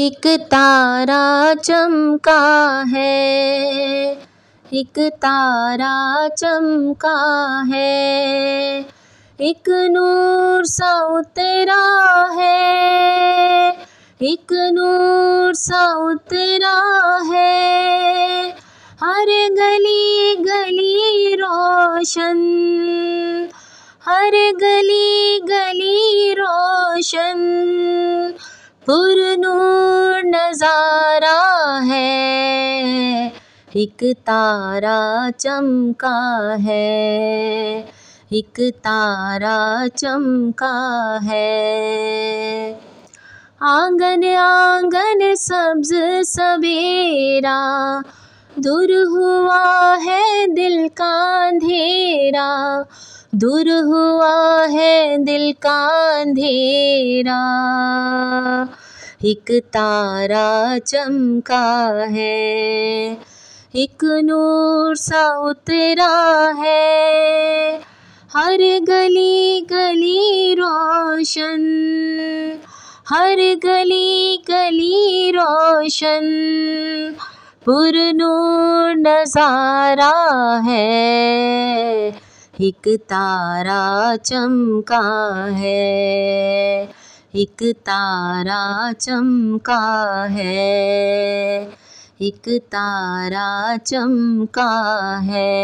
एक तारा चमका है एक तारा चमका है एक नूर सा उतरा है एक नूर सा उतरा है हर गली गली रोशन हर गली गली रोशन नूर नज़ारा है एक तारा चमका है एक तारा चमका है आंगन आंगन सब्ज सबेरा दूर हुआ है दिल का अंधेरा दूर हुआ है दिल का अंधेरा एक तारा चमका है एक नूर सा उतरा है हर गली गली रोशन हर गली गली रोशन पुर नूर नज़ारा है एक तारा चमका है एक तारा चमका है एक तारा चमका है